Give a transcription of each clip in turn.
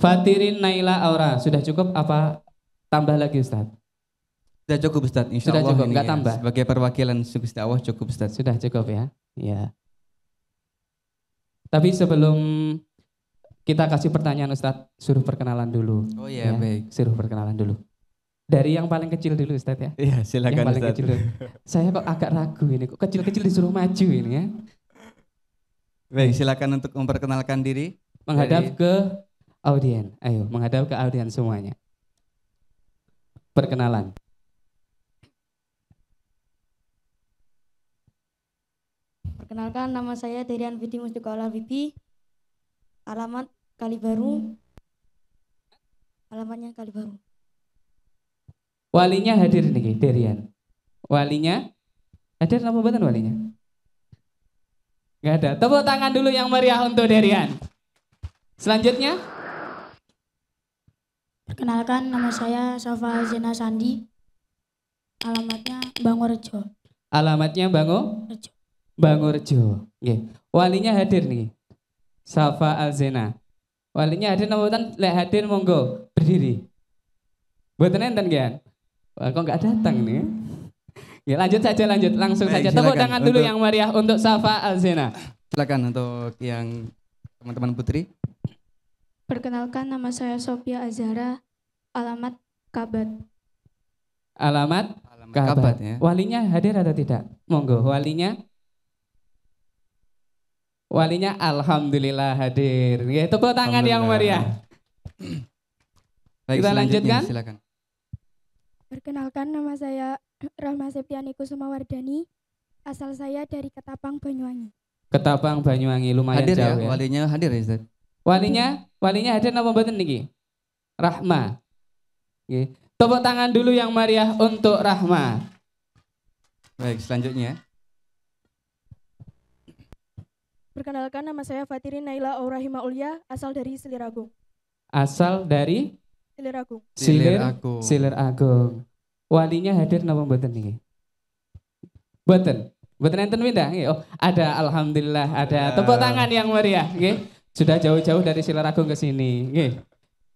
Fatirin Naila Aura sudah cukup apa tambah lagi Ustaz? Sudah cukup Ustaz, insya sudah cukup, enggak ya, tambah. Sebagai perwakilan Gusti Allah cukup Ustaz. Sudah cukup ya. Iya. Tapi sebelum kita kasih pertanyaan Ustaz, suruh perkenalan dulu. Oh iya, ya. baik. Suruh perkenalan dulu. Dari yang paling kecil dulu Ustaz ya. Iya, silakan Yang paling Ustaz. kecil dulu. Saya kok agak ragu ini, kok kecil-kecil disuruh maju ini ya. Baik, silakan untuk memperkenalkan diri. Menghadap dari... ke audien. Ayo, menghadap ke audien semuanya. Perkenalan. Perkenalkan nama saya Derian Vidi Mustikola Bibi. Alamat Kalibaru. Alamatnya Kalibaru. Walinya hadir nih, Derian. Walinya hadir Nama buatan walinya? Gak ada. Tepuk tangan dulu yang meriah untuk Derian. Selanjutnya Perkenalkan nama saya Safa Zena Sandi. Alamatnya Bangurjo. Alamatnya Bango? Rejo. Bangurjo. Nggih. Walinya hadir nih. Safa Alzena. Walinya hadir Nama buatan Lek hadir monggo berdiri. Mboten enten gak? Wah, kok nggak datang nih? Ya lanjut saja, lanjut langsung Baik, saja. Tepuk tangan dulu yang meriah untuk Safa Alzena. Silakan untuk yang teman-teman putri. Perkenalkan nama saya Sophia Azhara, alamat Kabat. Alamat, alamat Kabat. Kabat ya. Walinya hadir atau tidak? Monggo, walinya. Walinya alhamdulillah hadir. Ya, tepuk tangan yang meriah. Baik, Kita lanjutkan. Silakan. Perkenalkan nama saya Rahma Septiani Kusumawardani. Asal saya dari Ketapang, Banyuwangi. Ketapang, Banyuwangi lumayan hadir ya, jauh ya. ya. Walinya hadir ya, Ustaz. Walinya, walinya hadir nama mboten niki? Rahma. Nggih. Tepuk tangan dulu yang Maria untuk Rahma. Baik, selanjutnya. Perkenalkan nama saya Fatirin Naila Aurahima Ulya, asal dari Seliragung. Asal dari Silir Agung. Silir Agung. Silir Agung. Walinya hadir napa mboten niki? Mboten. Mboten enten pindah nggih. Oh, ada alhamdulillah, ada tepuk tangan yang meriah nggih. Sudah jauh-jauh dari Silir Agung ke sini nggih.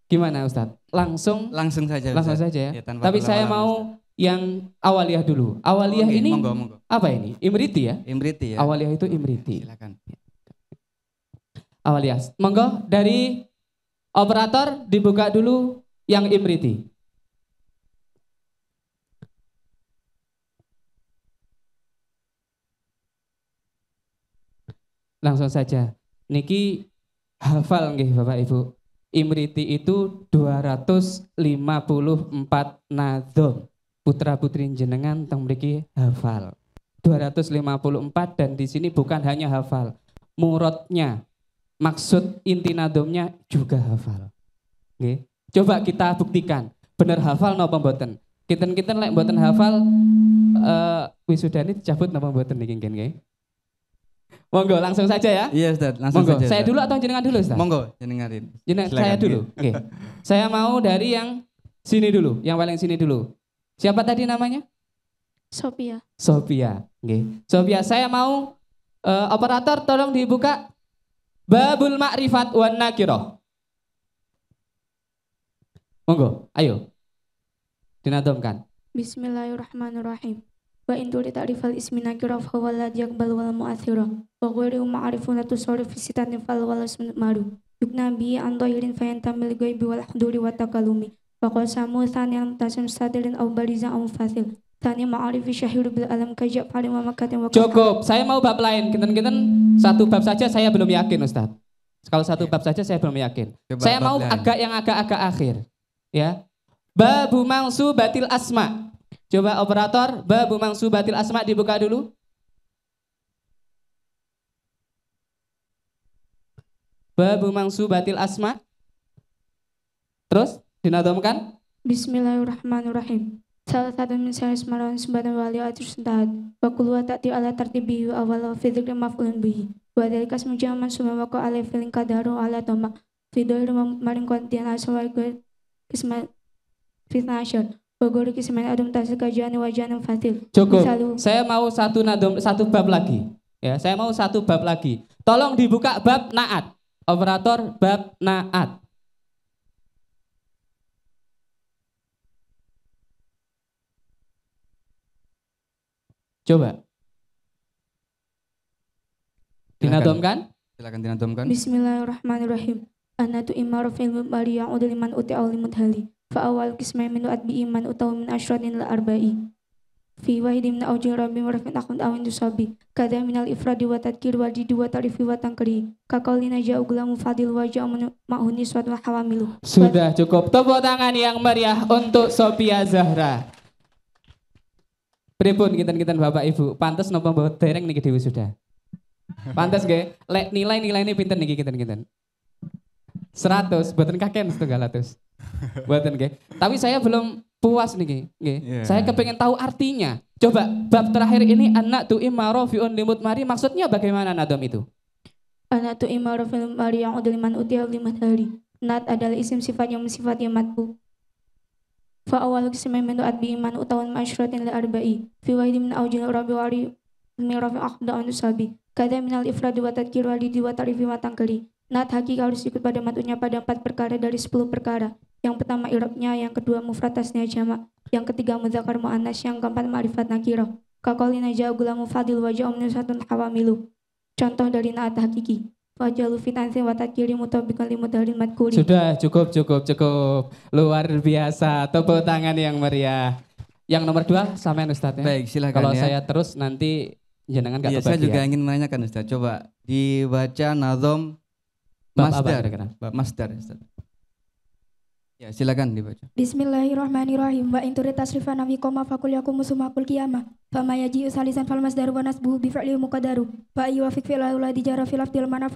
Gimana Ustaz? Langsung Langsung saja. Langsung saja ya. ya Tapi saya mau Ustaz. yang awaliyah dulu. Awaliyah okay, ini monggo, monggo. apa ini? Imriti ya? Imriti ya. Awaliyah itu imriti. Silakan. Awaliyah. Monggo dari operator dibuka dulu yang Imriti. Langsung saja. Niki hafal nggih Bapak Ibu. Imriti itu 254 nadom. Putra-putri jenengan teng mriki hafal. 254 dan di sini bukan hanya hafal. Muradnya maksud inti nadomnya juga hafal. Nggih. Coba kita buktikan, benar hafal napa mboten? kita kinten lek mboten hafal eh uh, wisudane dicabut napa mboten niki nggih nggih. Monggo langsung saja ya. Iya Ustaz, langsung Monggo. saja. Saya dulu atau jenengan dulu Ustaz? Monggo, jenengan. Jeneng saya dulu. Oke. Okay. saya mau dari yang sini dulu, yang paling sini dulu. Siapa tadi namanya? Sophia. Sophia. Nggih. Okay. Sophia, saya mau uh, operator tolong dibuka Babul Ma'rifat wan Nakiroh. Monggo, ayo. Dinadomkan. Bismillahirrahmanirrahim. Wa in tuli ta'rifal ismi nakira fa wala yakbal wal mu'athira wa ghairu ma'rifuna tusarif fi sitatin fal wal maru. Yukna bi an dhahirin fa yantamil ghaibi wal huduri wa takalumi. Wa qasamu thani al mutasim sadirin aw bariza aw fasil. Thani ma'arifi syahiru bil alam kajak paling wa makatin wa Cukup, saya mau bab lain. Kinten-kinten satu bab saja saya belum yakin Ustaz. Kalau satu bab saja saya belum yakin. Coba saya mau lain. agak yang agak-agak akhir. Ya. Babu mangsu batil asma. Coba operator, babu mangsu batil asma dibuka dulu. Babu mangsu batil asma. Terus dinadomkan. Bismillahirrahmanirrahim. Salah satu misalnya semaran sembadan wali atur sentahat. Wakulu tak di ala tertibi awal fi lima fulun bihi. Wa dzalika smujaman sumawako ala filin kadaru ala tomak. Fi rumah maring kontian asawai kismat fitnah bogor Waguru kismat adum tasik kajian yang fatil. Cukup. Saya mau satu nadum, satu bab lagi. Ya, saya mau satu bab lagi. Tolong dibuka bab naat. Operator bab naat. Coba. Dinadomkan? Silakan dinadomkan. Bismillahirrahmanirrahim. Anatu imma rafil mubali yang udah liman uti awli mudhali. Fa awal kismai minu adbi iman utaw min ashradin la arba'i. Fi wahidi min awji rabbi marafin akun awin tusabi. Kada minal ifradi wa tadkir wa jidu wa tarifi wa tangkri. Kakalina jauh gulamu fadil wa jauh ma'huni suat wa hawamilu. Sudah cukup. Tepuk tangan yang meriah untuk Sophia Zahra. Pripun kinten-kinten Bapak Ibu, pantes napa mboten dereng niki dhewe sudah. Pantes nggih. Lek nilai ini pinten niki kinten-kinten? 100, buatan kakek setengah ratus. Buatan ke. Tapi saya belum puas nih ke. Yeah. Iya. Saya kepengen tahu artinya. Coba bab terakhir ini anak tu imarofiun limut mari maksudnya bagaimana nadom itu? Anak tu limut mari yang udah udliman utiyah limat hari. Nat adalah isim sifat yang sifat yang matbu. Fa awal kismai min du'at bi iman utawan ma'asyratin yang arba'i. Fi wahidi min awjil rabi wari min akda akhda sabi. Kada minal ifradi wa tadkir diwatari fi wa tarifi Nat haki harus ikut pada matunya pada empat perkara dari sepuluh perkara. Yang pertama irobnya, yang kedua mufratasnya jama'ah yang ketiga muzakar mu'anas yang keempat ma'rifat nakiro. Kakolina jauh gula mufadil wajah satu hawamilu. Contoh dari naat hakiki. Wajalu fitansi watakiri dari limudarin matkuri. Sudah, cukup, cukup, cukup. Luar biasa. Tepuk tangan yang meriah. Yang nomor dua, sampean Ustadz ya. Baik, silakan Kalau ya. saya terus nanti jenengan gak ya, Saya juga ingin menanyakan Ustadz, coba dibaca nazom masdar. masdar. Ya, silakan dibaca. Bismillahirrahmanirrahim. Wa in turid tasrifan nabi koma fakul yakumu sumakul qiyamah. Fama yaji usalisan fal masdaru wa nasbuhu bi wa iwa fil aula dijara fil afdil mana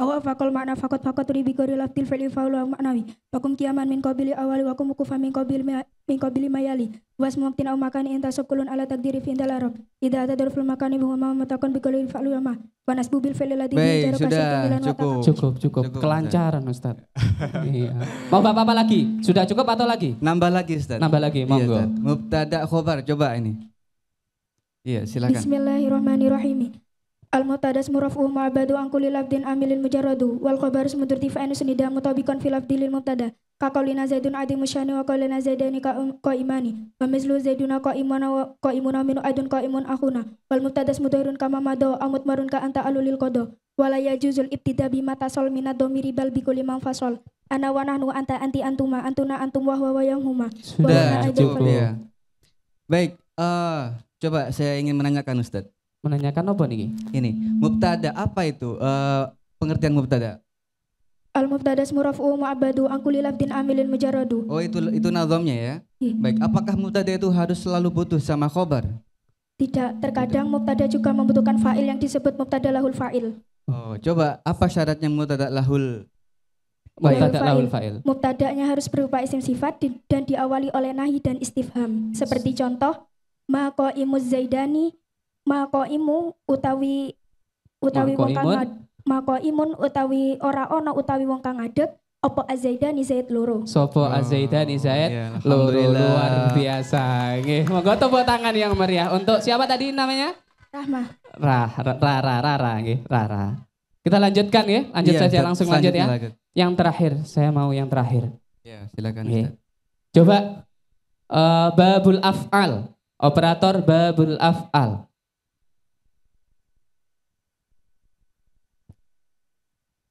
awa fakol mana fakot fakot turi bigori laftil feli faulu manawi pakum kiaman min qabili awali wakum kum kufa min qabil min qabili mayali was muqtin aw makani inta sokulun ala takdiri fi indal arab idza tadrul fil makani bi huma matakun bi faulu ma Panas bubil bil feli ladhi Baik, sudah cukup. cukup cukup kelancaran ustaz iya mau bapak apa lagi sudah cukup atau lagi nambah lagi ustaz nambah lagi iya, monggo iya, mubtada khobar coba ini iya silakan bismillahirrahmanirrahim al mutadas murafuhu ma badu angkuli labdin amilin mujarradu wal khabar sumudur tifa'inu sunida mutabikon fil abdilil mubtada ka zaidun adi musyani wa qaulina zaidani ka um ka imani wa mizlu zaiduna ka imana wa ka imuna minu adun ka imun akhuna wal mubtadas mudahirun kama mado amut marun ka anta alulil qada wala yajuzul ibtida bima tasal minad domiri bal bikuli fasol ana wa nahnu anta anti antuma antuna antum wa huwa huma sudah cukup ya baik uh, coba saya ingin menanyakan Ustadz menanyakan apa nih? Ini mubtada apa itu? Uh, pengertian mubtada? Al mubtada rafu mu'abadu angkuli lafdin amilin mujaradu. Oh itu itu nazamnya ya. Hmm. Baik, apakah mubtada itu harus selalu butuh sama khobar? Tidak, terkadang mubtada juga membutuhkan fa'il yang disebut mubtada lahul fa'il. Oh, coba apa syaratnya mubtada lahul Mubtada lahul fa'il. Mubtada'nya harus berupa isim sifat dan diawali oleh nahi dan istifham. Seperti contoh, maqaimuz zaidani makoimu utawi utawi wong kang imun utawi ora ono utawi wong kang ngadeg Opo ni Zaid loro. Sopo oh, ni Zaid iya, loro luar biasa. Nggih, monggo tepuk tangan yang meriah untuk siapa tadi namanya? Rahma. Rah, Rara, Rara, Rara, nggih, Rara. Kita lanjutkan ya, lanjut yeah, saja langsung lanjut ya. Lanjut. Yang terakhir, saya mau yang terakhir. Ya, silakan. okay. Coba uh, babul af'al, operator babul af'al.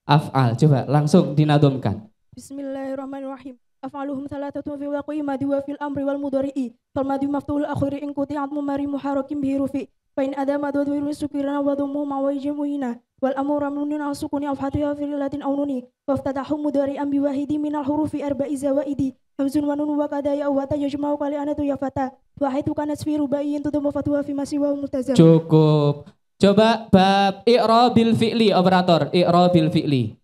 af'al. Coba langsung dinadomkan. Bismillahirrahmanirrahim. Af'aluhum thalatatun fi waqi madi wa fil amri wal mudari'i. Fal madi maftuhul akhiri in kuti'at mumari muharakim bihi rufi. Fa in adama dhuwiru sukirana wa dhumu mawaijim uina. Wal amur amnunin asukuni afhatu ya fil latin aununi. Waftatahu ambi biwahidi minal hurufi arba'i zawa'idi. Hamzun wa nun wa kada ya awata yajma'u kali anatu ya fata. Wahidu kanat sfiru bayi intutum wa fatuha fi masiwa umutazam. Cukup. Coba bab i'rabil fi'li operator, i'rabil fi'li.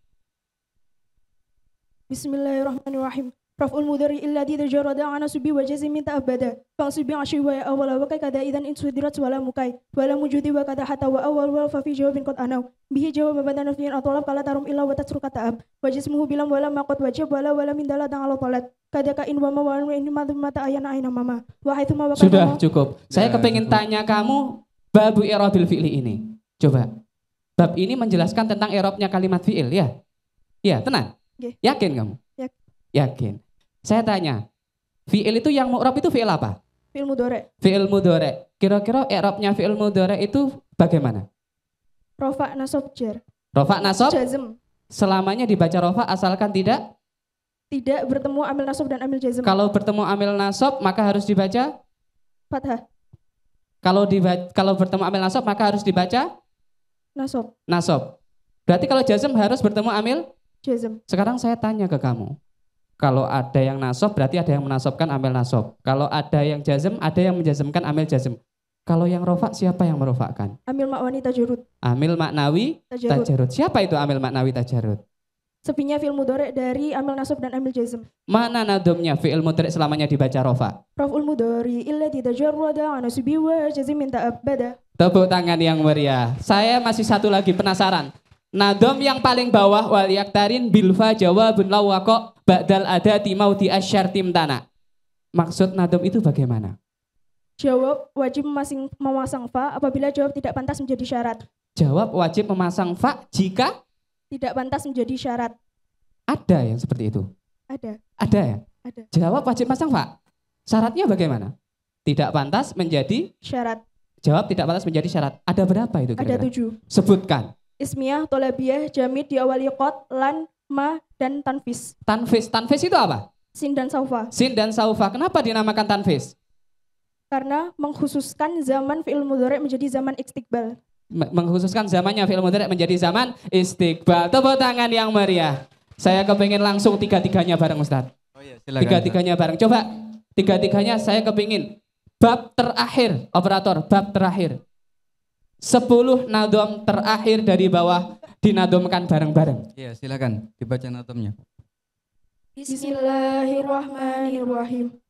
Bismillahirrahmanirrahim. Raf'ul mudhari di tajarrada ana subi wa abada. ta'abbada. subi asyi wa awwala ya wa kada idan in sudrat wala mukai wala mujudi wa kada hata wa awal wa fafi jawabin kot anaw. Bihi jawab badan nafiyan atalab kala tarum illa wa tasruka ta'ab. Wa jismuhu bilam wala makot wajib wala wala min dalatan ala kada ka in wa mawan wa in mata ayana aina mama. Wa haitsu ma Sudah cukup. Saya nah, kepingin tanya kamu babu i'rabil fi'li ini. Coba. Bab ini menjelaskan tentang i'rabnya kalimat fi'il ya. Ya, tenang. Okay. Ya. Yakin kamu? Ya. Yakin. Saya tanya, fi'il itu yang mu'rob itu fi'il apa? Fi'il mudore. Fi'il mudore. Kira-kira i'rabnya fi'il mudore itu bagaimana? Rofa nasob jer. Rofa nasob? Jazm. Selamanya dibaca rofa asalkan tidak tidak bertemu amil nasob dan amil jazm. Kalau bertemu amil nasob maka harus dibaca fathah. Kalau dibaca, kalau bertemu amil nasab maka harus dibaca nasab. Nasab. Berarti kalau jazm harus bertemu amil jazm. Sekarang saya tanya ke kamu. Kalau ada yang nasab berarti ada yang menasobkan amil nasab. Kalau ada yang jazm ada yang menjazmkan amil jazm. Kalau yang rofak siapa yang merofakkan? Amil maknawi tajarut. Amil maknawi tajarut. Siapa itu amil maknawi tajarut? sepinya fi'il mudorek dari amil nasab dan amil jazm. Mana nadomnya fi'il mudorek selamanya dibaca rofa? Raf'ul mudori illa titajarrada wa nasubi wa jazm minta abada. Tepuk tangan yang meriah. Saya masih satu lagi penasaran. Nadom yang paling bawah wal yaktarin bilfa jawabun lawako ba'dal di mauti asyar tanah. Maksud nadom itu bagaimana? Jawab wajib memasang fa apabila jawab tidak pantas menjadi syarat. Jawab wajib memasang fa jika tidak pantas menjadi syarat. Ada yang seperti itu? Ada. Ada ya? Ada. Jawab wajib pasang, Pak. Syaratnya bagaimana? Tidak pantas menjadi syarat. Jawab tidak pantas menjadi syarat. Ada berapa itu kira-kira? Ada tujuh. Sebutkan. Ismiyah, Tolabiyah, Jamid, Diawalikot, Lan, Ma, dan Tanfis. Tanfis. Tanfis itu apa? Sin dan Saufa. Sin dan Saufa. Kenapa dinamakan Tanfis? Karena mengkhususkan zaman fi'il mudhari menjadi zaman istiqbal mengkhususkan zamannya film mudhari menjadi zaman istiqbal. Tepuk tangan yang meriah. Saya kepingin langsung tiga-tiganya bareng Ustaz. Oh iya, Tiga-tiganya bareng. Coba tiga-tiganya saya kepingin. Bab terakhir, operator, bab terakhir. Sepuluh nadom terakhir dari bawah dinadomkan bareng-bareng. Iya, silakan dibaca nadomnya. Bismillahirrahmanirrahim.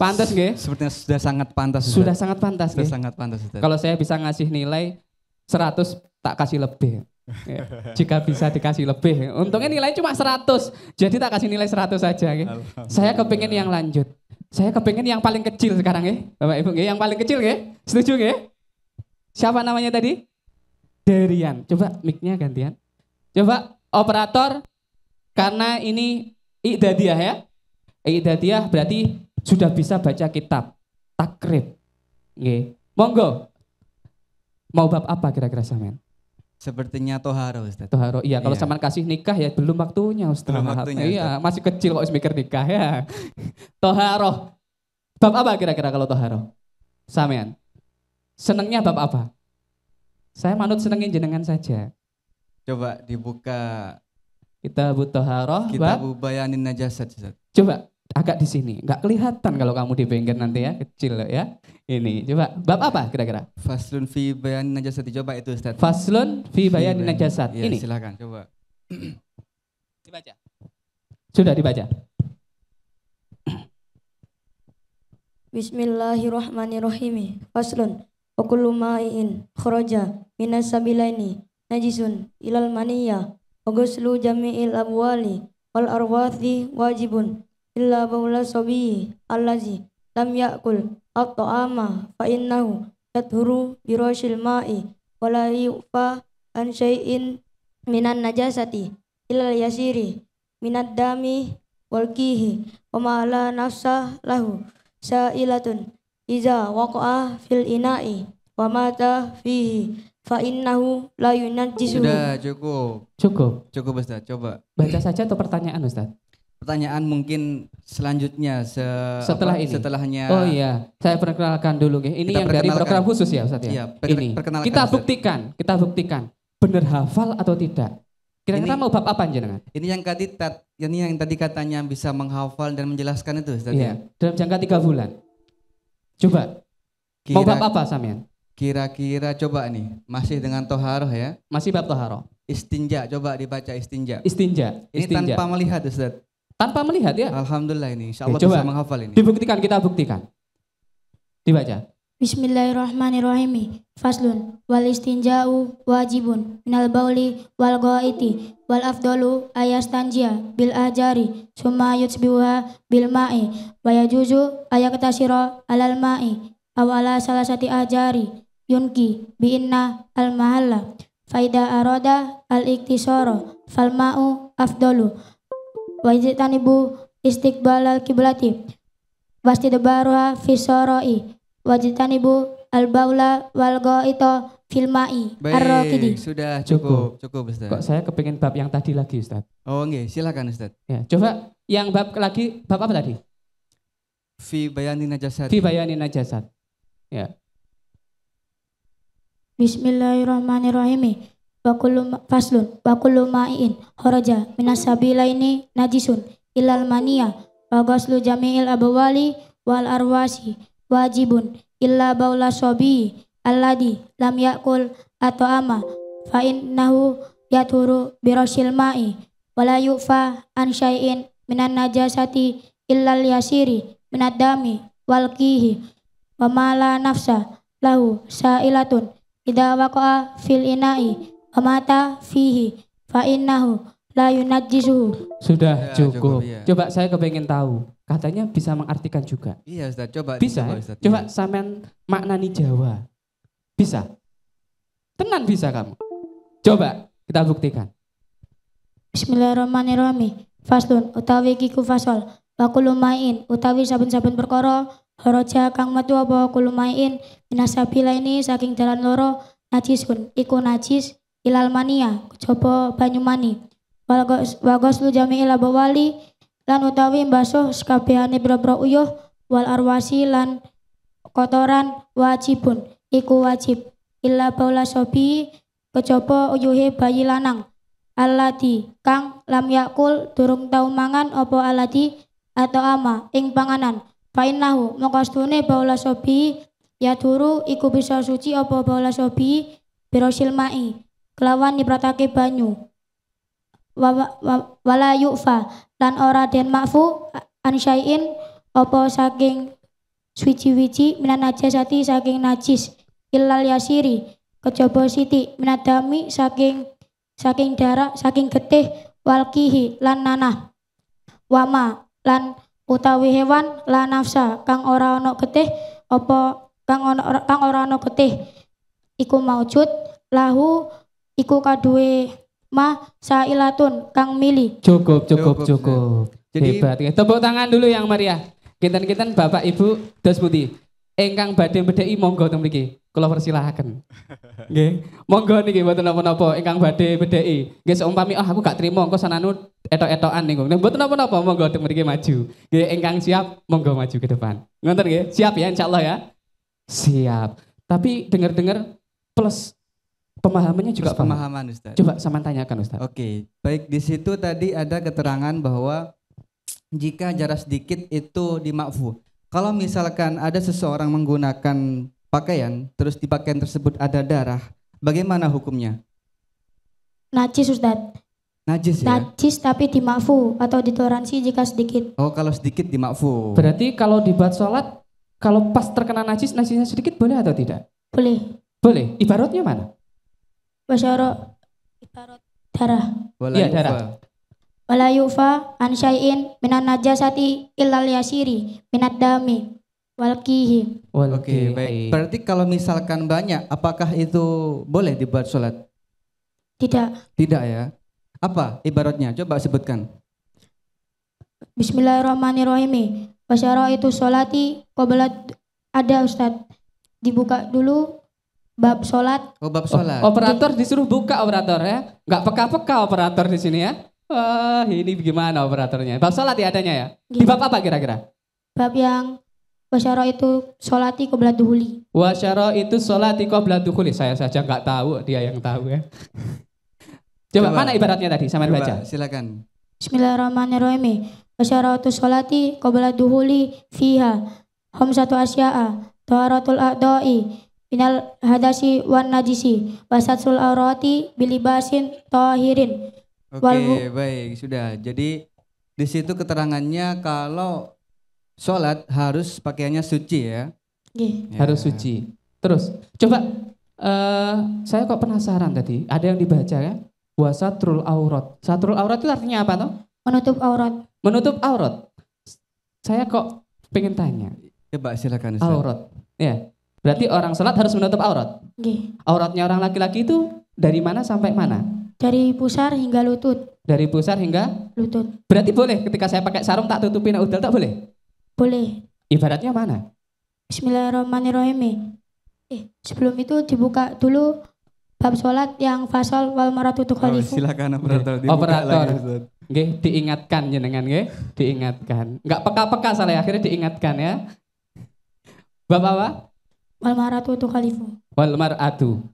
Pantas nggih? Sepertinya sudah sangat pantas. Sudah, sudah sangat pantas Sudah sangat pantas. Kalau saya bisa ngasih nilai 100 tak kasih lebih. Ya, jika bisa dikasih lebih. Untungnya nilai cuma 100. Jadi tak kasih nilai 100 saja nggih. Saya kepingin yang lanjut. Saya kepingin yang paling kecil sekarang nggih. Bapak Ibu nggih, yang paling kecil nggih. Setuju nggih? Siapa namanya tadi? Derian. Coba mic gantian. Coba operator karena ini idadiah ya. Idadiah berarti sudah bisa baca kitab takrib. Nggih. Monggo. Mau bab apa kira-kira sampean? Sepertinya Toharo Ustaz. Toharo, iya. Kalau iya. kasih nikah ya belum waktunya Ustaz. Belum waktunya iya, Ustaz. Iya, masih kecil kok mikir nikah ya. Toharo. Bab apa kira-kira kalau Toharo? samen Senengnya bab apa? Saya manut senengin jenengan saja. Coba dibuka kita butuh haroh kita bayanin najasat Ustaz. Coba agak di sini. Nggak kelihatan kalau kamu di bengkel nanti ya, kecil ya. Ini coba bab apa kira-kira? Faslun fi bayan najasat coba itu Ustaz. Faslun fi bayan najasat. Ya, ini. Silakan coba. dibaca. Sudah dibaca. Bismillahirrahmanirrahim. Faslun wa kullu ma'in kharaja minas najisun ilal mania wa ghuslu jami'il abwali wal arwathi wajibun illa baula sobi, allazi lam yakul atau ama fa innahu yathuru birashil ma'i walai la yufa an syai'in minan najasati illa yasiri minad dami wal kihi wa ma nafsa lahu sa'ilatun iza waqa'a fil ina'i wa mata fihi fa innahu la yunajjisu. Sudah cukup. Cukup. Cukup Ustaz, coba. Baca saja atau pertanyaan Ustaz? pertanyaan mungkin selanjutnya se setelah apa, ini setelahnya oh iya saya perkenalkan dulu ya Ini yang dari program khusus ya Ustaz ya, iya, per ini perkenalkan, kita buktikan kita buktikan benar hafal atau tidak kira-kira mau bab apa jenengan ini yang tadi ini yang tadi katanya bisa menghafal dan menjelaskan itu Ustaz iya, ya dalam jangka tiga bulan coba Kira, mau bab apa Samian kira-kira coba nih masih dengan toharoh ya masih bab toharoh istinja coba dibaca istinja istinja, istinja. ini istinja. tanpa melihat Ustaz tanpa melihat ya. Alhamdulillah ini. Insya Allah Oke, coba bisa menghafal ini. Dibuktikan, kita buktikan. Dibaca. Bismillahirrahmanirrahim. Faslun wal istinja'u wajibun minal bauli wal ghaiti wal afdalu ayastanjia bil ajari summa yutsbiha bil ma'i wa yajuzu ayaktasira alal ma'i awala salasati ajari yunki bi inna al mahalla faida aroda al iktisara fal ma'u afdalu ibu tanibu al kiblati wastidabaruha fisoroi ibu al-baula wal goito filmai. arrokidi Sudah cukup, cukup Ustaz. Kok saya kepingin bab yang tadi lagi Ustaz? Oh enggak silakan Ustaz. Ya, coba yang bab lagi bab apa tadi? Fi bayani najasat. Fi bayani najasat. Ya. Bismillahirrahmanirrahim. Bakulum faslun bakulumain horaja minasabila ini najisun ilal mania bagaslu Jamil jami'il wal arwasi wajibun illa baula sobi alladi lam yakul atau ama fa nahu yaturu birasil ma'i wala yu'fa an syai'in minan najasati illal yasiri minad dami wal kihi wa nafsa lahu sa'ilatun idza waqa'a fil ina'i amata fihi fa innahu la yunajjisuhu. Sudah ya, cukup. cukup iya. Coba saya kepengen tahu. Katanya bisa mengartikan juga. Iya Ustaz, coba. Bisa. Coba, ya? Ustaz. coba iya. sampean maknani Jawa. Bisa. Tenan bisa kamu. Coba kita buktikan. Bismillahirrahmanirrahim. Faslun utawi kiku fasol. Wa kulumain utawi saben-saben perkara horoja kang metu apa kulumain minasabila ini saking jalan loro najisun iku najis Ilalmania, mania coba banyumani wagos lu jami ila bawali lan utawi mbasuh sekabehane brobro bira uyuh wal arwasi lan kotoran wajibun iku wajib illa baula sobi kejaba uyuhe bayi lanang aladi kang lam yakul durung tau mangan opo aladi atau ama ing panganan fainahu mongkostune baula sobi ya duru iku bisa suci opo baula sobi birosil mai kelawan nyipratake banyu wala yu'fa lan ora den makfu ansyain opo saking suci-wici minan najasati saking najis ilal yasiri kejobo siti minadami saking saking darah saking getih walkihi lan nanah wama lan utawi hewan lan nafsa kang ora ono getih opo kang kang ora ono getih iku maujud lahu iku kaduwe ma sailatun kang mili. Cukup, cukup, cukup. cukup. Ya. Jadi, Hebat. Tepuk tangan dulu yang Maria. Kinten-kinten Bapak Ibu dos putih. Engkang badhe bedai monggo teng mriki. Kula persilahaken. Nggih. Monggo niki mboten napa-napa Engkang badhe bedai Nggih seumpami ah oh, aku gak trimo engko sananu etok-etokan niku. Nek mboten napa-napa monggo teng mriki maju. Nggih engkang siap monggo maju ke depan. Ngoten nggih. Siap ya insyaallah ya. Siap. Tapi dengar-dengar plus Pemahamannya juga Terus pemahaman Ustaz. Coba sama tanyakan Ustaz. Oke, okay. baik di situ tadi ada keterangan bahwa jika jarak sedikit itu dimakfu. Kalau misalkan ada seseorang menggunakan pakaian terus di pakaian tersebut ada darah, bagaimana hukumnya? Najis Ustaz. Najis ya? Najis tapi dimakfu atau ditoleransi jika sedikit. Oh kalau sedikit dimakfu. Berarti kalau dibuat sholat, kalau pas terkena najis, najisnya sedikit boleh atau tidak? Boleh. Boleh. Ibaratnya mana? wasyara itarot darah. Iya, darah. Wala yufa an syai'in minan najasati illal yasiri minad dami walkihi. Oke, okay, baik. Berarti kalau misalkan banyak, apakah itu boleh dibuat sholat? Tidak. Tidak ya. Apa ibaratnya? Coba sebutkan. Bismillahirrahmanirrahim. Wasyara itu sholati qoblat ada Ustadz. Dibuka dulu Bab sholat. Oh bab sholat. operator disuruh buka operator ya. Nggak peka-peka operator di sini ya. Wah ini gimana operatornya. Bab sholat ya adanya ya. Gini. Di bab apa kira-kira? Bab yang Wasyara itu sholati qobla duhuli. Wasyara itu sholati qobla Saya saja nggak tahu, dia yang tahu ya. Coba, Coba mana ibaratnya tadi? Sama baca. Silakan. Bismillahirrahmanirrahim. Wasyara itu sholati qobla fiha. Hom satu asya'a. Tuharatul a'dai minal hadasi wan najisi wasatul aurati bilibasin tohirin oke okay, baik sudah jadi di situ keterangannya kalau sholat harus pakaiannya suci ya yeah. Ya. harus suci terus coba uh, saya kok penasaran tadi ada yang dibaca ya wasatrul aurat satrul aurat itu artinya apa toh menutup aurat menutup aurat saya kok pengen tanya coba silakan Ustaz. aurat ya Berarti orang sholat harus menutup aurat. Gih. Auratnya orang laki-laki itu dari mana sampai mana? Dari pusar hingga lutut. Dari pusar hingga lutut. Berarti boleh ketika saya pakai sarung tak tutupin udel tak boleh? Boleh. Ibaratnya mana? Bismillahirrahmanirrahim. Eh, sebelum itu dibuka dulu bab sholat yang fasol wal maratutu oh, khalifu. Oh, silakan operator. Dibuka operator. Lagi, diingatkan jenengan nggih, diingatkan. Enggak peka-peka salah akhirnya diingatkan ya. Bapak bapak Wal maratu tu khalifu. Wal maratu.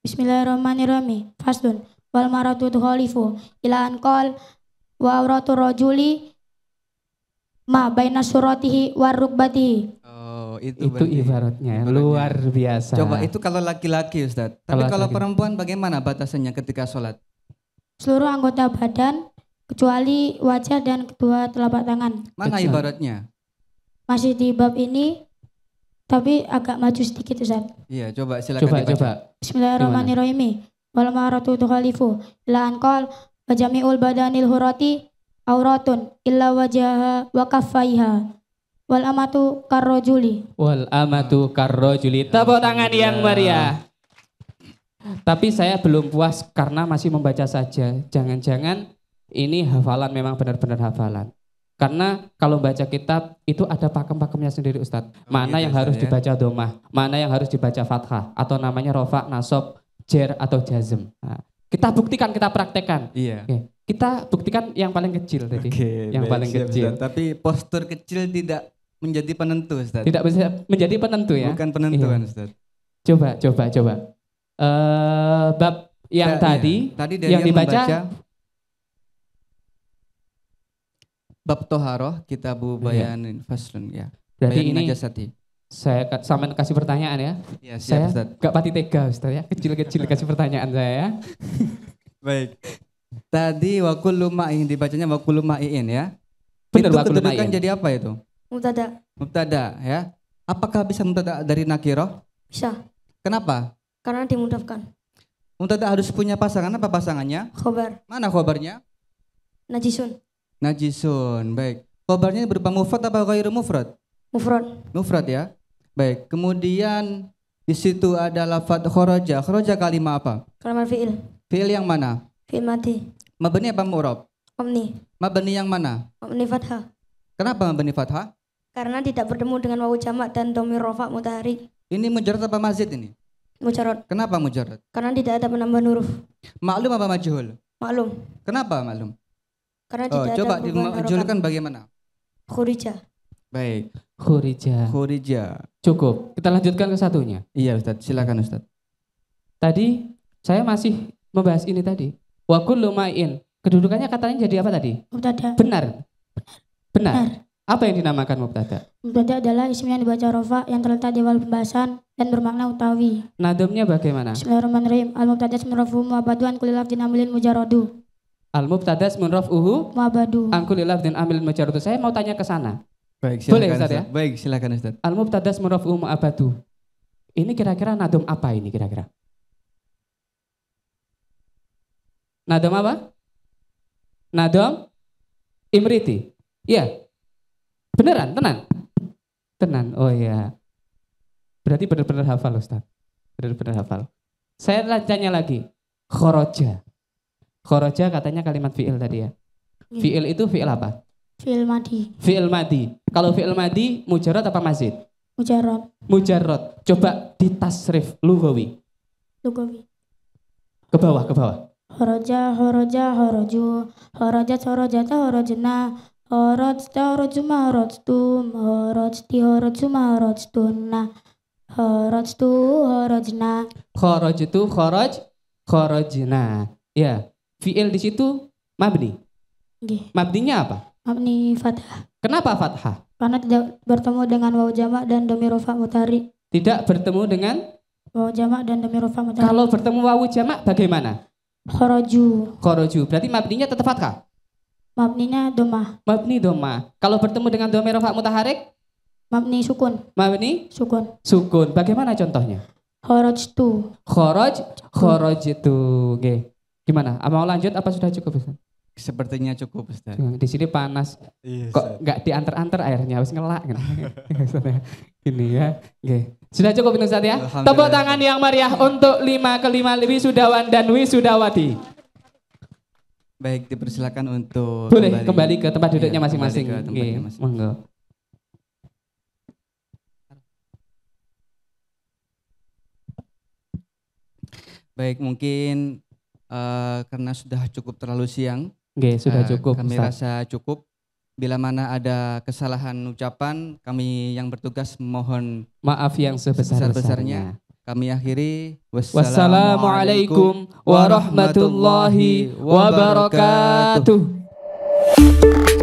Bismillahirrahmanirrahim. Fasdun. Wal maratu tu khalifu. Ila anqal wa auratu rajuli ma baina suratihi wa rukbatihi. Oh, itu, itu ibaratnya ya, Ibaratnya. luar biasa. Coba itu kalau laki-laki Ustaz. Tapi kalau, kalau laki. perempuan bagaimana batasannya ketika sholat? Seluruh anggota badan kecuali wajah dan kedua telapak tangan. Mana Betul. ibaratnya? Masih di bab ini tapi agak maju sedikit Ustaz. Iya, coba silakan coba, dibaca. Coba. Bismillahirrahmanirrahim. Wal ma'ratu tukhalifu la anqal wa jami'ul badanil hurati auratun illa wajaha wa kaffaiha. Wal amatu karrojuli. Wal amatu karrojuli. Tepuk tangan yang meriah. Tapi saya belum puas karena masih membaca saja. Jangan-jangan ini hafalan memang benar-benar hafalan. Karena kalau baca kitab itu ada pakem-pakemnya sendiri Ustadz. Oh, iya, mana gitu, yang harus ya. dibaca domah, mana yang harus dibaca fathah, atau namanya rofa, nasob, jer, atau jazm. Nah, kita iya. buktikan, kita praktekkan. Iya. Okay. Kita buktikan yang paling kecil tadi. Okay, yang paling siap, kecil. Ustadz. Tapi postur kecil tidak menjadi penentu Ustadz. Tidak bisa menjadi penentu ya. Bukan penentuan iya. Ustadz. Coba, coba, coba. Uh, bab yang nah, tadi, iya. tadi yang, yang dibaca membaca, bab toharoh bu iya. bayanin faslun ya. Berarti bayanin ini jasati. Ya. Saya sama kasih pertanyaan ya. ya siap, saya Ustaz. gak pati tega Ustaz ya. Kecil-kecil kasih pertanyaan saya ya. Baik. Tadi wakul luma'in dibacanya wakul luma'in ya. Benar wakul luma'in. jadi apa itu? Mubtada. Mubtada ya. Apakah bisa mubtada dari nakiroh? Bisa. Kenapa? Karena dimudahkan. Mubtada harus punya pasangan apa pasangannya? Khobar. Mana khobarnya? Najisun. Najisun. Baik. Khabarnya berupa mufrad apa ghairu mufrad? Mufrad. Mufrad ya. Baik. Kemudian di situ ada lafadz kharaja. Kharaja kalimat apa? Kalimat fi'il. Fi'il yang mana? Fi'il mati. Mabni apa mu'rab? Omni. Mabni yang mana? Omni fathah. Kenapa mabni fathah? Karena tidak bertemu dengan wawu jamak dan domir rofa mutahari. Ini mujarad apa mazid ini? Mujarad. Kenapa mujarad? Karena tidak ada penambahan huruf. Maklum apa majhul? Maklum. Kenapa maklum? Karena oh, coba dimajukan bagaimana? Khurija. Baik. Khurija. Khurija. Cukup. Kita lanjutkan ke satunya. Iya Ustaz, silakan Ustaz. Tadi saya masih membahas ini tadi. Wa kullu ma'in. Kedudukannya katanya jadi apa tadi? Mubtada. Benar. Benar. Benar. Apa yang dinamakan mubtada? Mubtada adalah isim yang dibaca rofa yang terletak di awal pembahasan dan bermakna utawi. Nadomnya bagaimana? Bismillahirrahmanirrahim. Al mubtada ismun rafu'un wa baduan kulilaf dinamilin mujarodu. Al mubtadas munrof uhu mabadu. Angkulillah dan amil macarutu. Saya mau tanya ke sana. Baik, silakan Boleh Ustaz, ya? Baik, silakan Ustaz. Al mubtadas munrof uhu mabadu. Ini kira-kira nadom apa ini kira-kira? Nadom apa? Nadom imriti. Iya. Beneran, tenan. Tenan. Oh iya. Berarti benar-benar hafal Ustaz. Benar-benar hafal. Saya tanya lagi. Khoroja. Koroja katanya kalimat fi'il tadi ya. Yeah. Fi'il itu fi'il apa? Fi'il madi. Fi'il madi. Kalau fi'il madi mujarot apa mazid? Mujarot. Mujarot. Coba di tasrif lugawi. Lugawi. Ke bawah, ke bawah. Horoja, horoja, horoju, horoja, horojata, horojena, horojta, horojuma, horojtum, horojti, horojuma, horojtunna, tu, horojna. Horoj itu horoj, horojna. Ya, Fi'il di situ mabni. Gih. Iya. Mabninya apa? Mabni fathah. Kenapa fathah? Karena tidak bertemu dengan waw jamak dan domir rofa mutari. Tidak bertemu dengan waw jamak dan domir rofa mutari. Kalau bertemu waw jamak bagaimana? Khoroju. Khoroju. Berarti mabninya tetap fathah? Mabninya doma. Mabni doma. Kalau bertemu dengan domir rofa mutaharik? Mabni sukun. Mabni? Sukun. Sukun. Bagaimana contohnya? tu. Khoroj, Khoroj tu. Okay. Gimana? Apa mau lanjut apa sudah cukup Ustaz? Sepertinya cukup Ustaz. Di sini panas. Yes, iya, Kok nggak diantar-antar airnya harus ngelak kan? ya. Ini ya. Oke. Sudah cukup ini Ustaz ya? Tepuk tangan yang meriah untuk lima kelima Sudawan dan wisudawati. Baik, dipersilakan untuk Boleh kembali, kembali ke tempat iya, iya, duduknya masing-masing. Ya, Oke, monggo. -masing. Baik, mungkin Eh, karena sudah cukup terlalu siang. Oke, okay, sudah uh, cukup. Kami Ustaz. rasa cukup. Bila mana ada kesalahan ucapan, kami yang bertugas mohon maaf yang sebesar-besarnya. Kami akhiri wassalamualaikum warahmatullahi wabarakatuh.